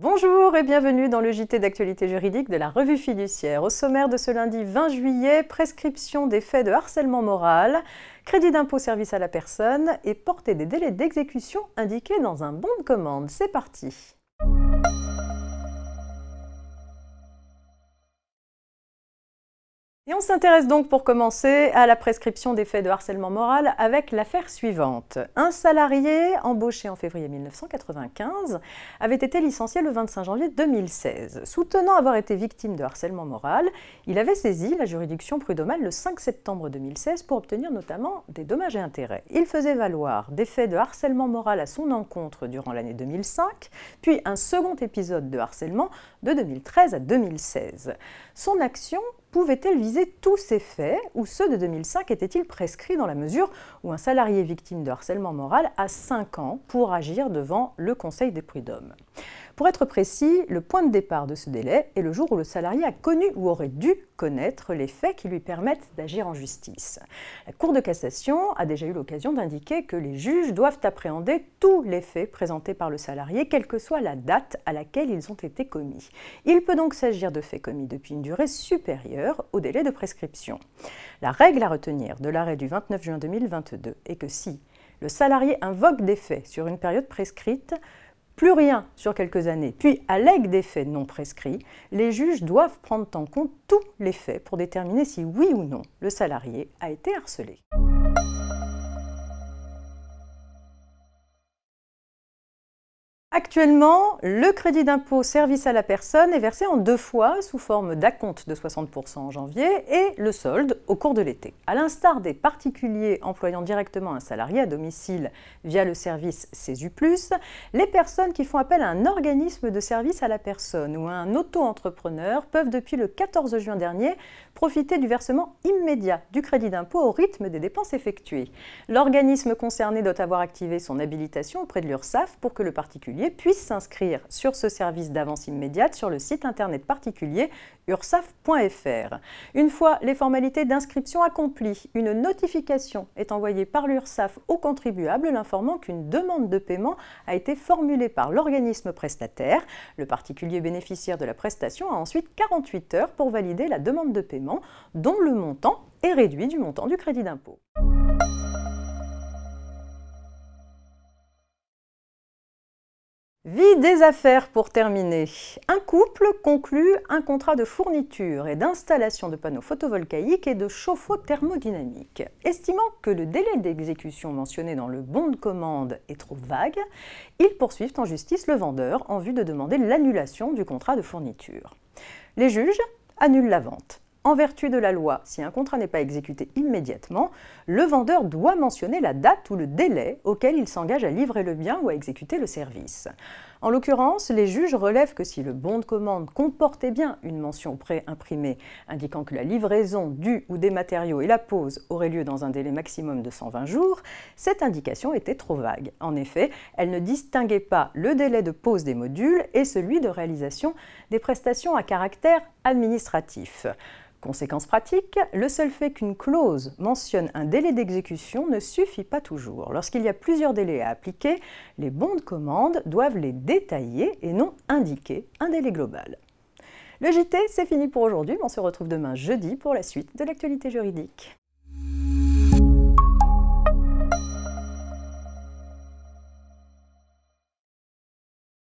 Bonjour et bienvenue dans le JT d'actualité juridique de la revue fiduciaire. Au sommaire de ce lundi 20 juillet, prescription des faits de harcèlement moral, crédit d'impôt service à la personne et portée des délais d'exécution indiqués dans un bon de commande. C'est parti. Et on s'intéresse donc pour commencer à la prescription des faits de harcèlement moral avec l'affaire suivante. Un salarié embauché en février 1995 avait été licencié le 25 janvier 2016. Soutenant avoir été victime de harcèlement moral, il avait saisi la juridiction prud'homale le 5 septembre 2016 pour obtenir notamment des dommages et intérêts. Il faisait valoir des faits de harcèlement moral à son encontre durant l'année 2005, puis un second épisode de harcèlement de 2013 à 2016. Son action Pouvait-elle viser tous ces faits ou ceux de 2005 étaient-ils prescrits dans la mesure où un salarié victime de harcèlement moral a 5 ans pour agir devant le Conseil des prud'hommes pour être précis, le point de départ de ce délai est le jour où le salarié a connu ou aurait dû connaître les faits qui lui permettent d'agir en justice. La Cour de cassation a déjà eu l'occasion d'indiquer que les juges doivent appréhender tous les faits présentés par le salarié, quelle que soit la date à laquelle ils ont été commis. Il peut donc s'agir de faits commis depuis une durée supérieure au délai de prescription. La règle à retenir de l'arrêt du 29 juin 2022 est que si le salarié invoque des faits sur une période prescrite, plus rien sur quelques années, puis à l'aide des faits non prescrits, les juges doivent prendre en compte tous les faits pour déterminer si oui ou non le salarié a été harcelé. Actuellement, le crédit d'impôt service à la personne est versé en deux fois sous forme d'acompte de 60% en janvier et le solde au cours de l'été. À l'instar des particuliers employant directement un salarié à domicile via le service CESU+, les personnes qui font appel à un organisme de service à la personne ou à un auto-entrepreneur peuvent depuis le 14 juin dernier profiter du versement immédiat du crédit d'impôt au rythme des dépenses effectuées. L'organisme concerné doit avoir activé son habilitation auprès de l'URSSAF pour que le particulier puissent s'inscrire sur ce service d'avance immédiate sur le site internet particulier ursaf.fr. Une fois les formalités d'inscription accomplies, une notification est envoyée par l'URSAF au contribuable l'informant qu'une demande de paiement a été formulée par l'organisme prestataire. Le particulier bénéficiaire de la prestation a ensuite 48 heures pour valider la demande de paiement dont le montant est réduit du montant du crédit d'impôt. Vie des affaires pour terminer. Un couple conclut un contrat de fourniture et d'installation de panneaux photovoltaïques et de chauffe-eau thermodynamique. Estimant que le délai d'exécution mentionné dans le bon de commande est trop vague, ils poursuivent en justice le vendeur en vue de demander l'annulation du contrat de fourniture. Les juges annulent la vente. En vertu de la loi, si un contrat n'est pas exécuté immédiatement, le vendeur doit mentionner la date ou le délai auquel il s'engage à livrer le bien ou à exécuter le service. En l'occurrence, les juges relèvent que si le bon de commande comportait bien une mention pré-imprimée indiquant que la livraison du ou des matériaux et la pose auraient lieu dans un délai maximum de 120 jours, cette indication était trop vague. En effet, elle ne distinguait pas le délai de pose des modules et celui de réalisation des prestations à caractère administratif. Conséquence pratique, le seul fait qu'une clause mentionne un délai d'exécution ne suffit pas toujours. Lorsqu'il y a plusieurs délais à appliquer, les bons de commande doivent les détailler et non indiquer un délai global. Le JT, c'est fini pour aujourd'hui, on se retrouve demain jeudi pour la suite de l'actualité juridique.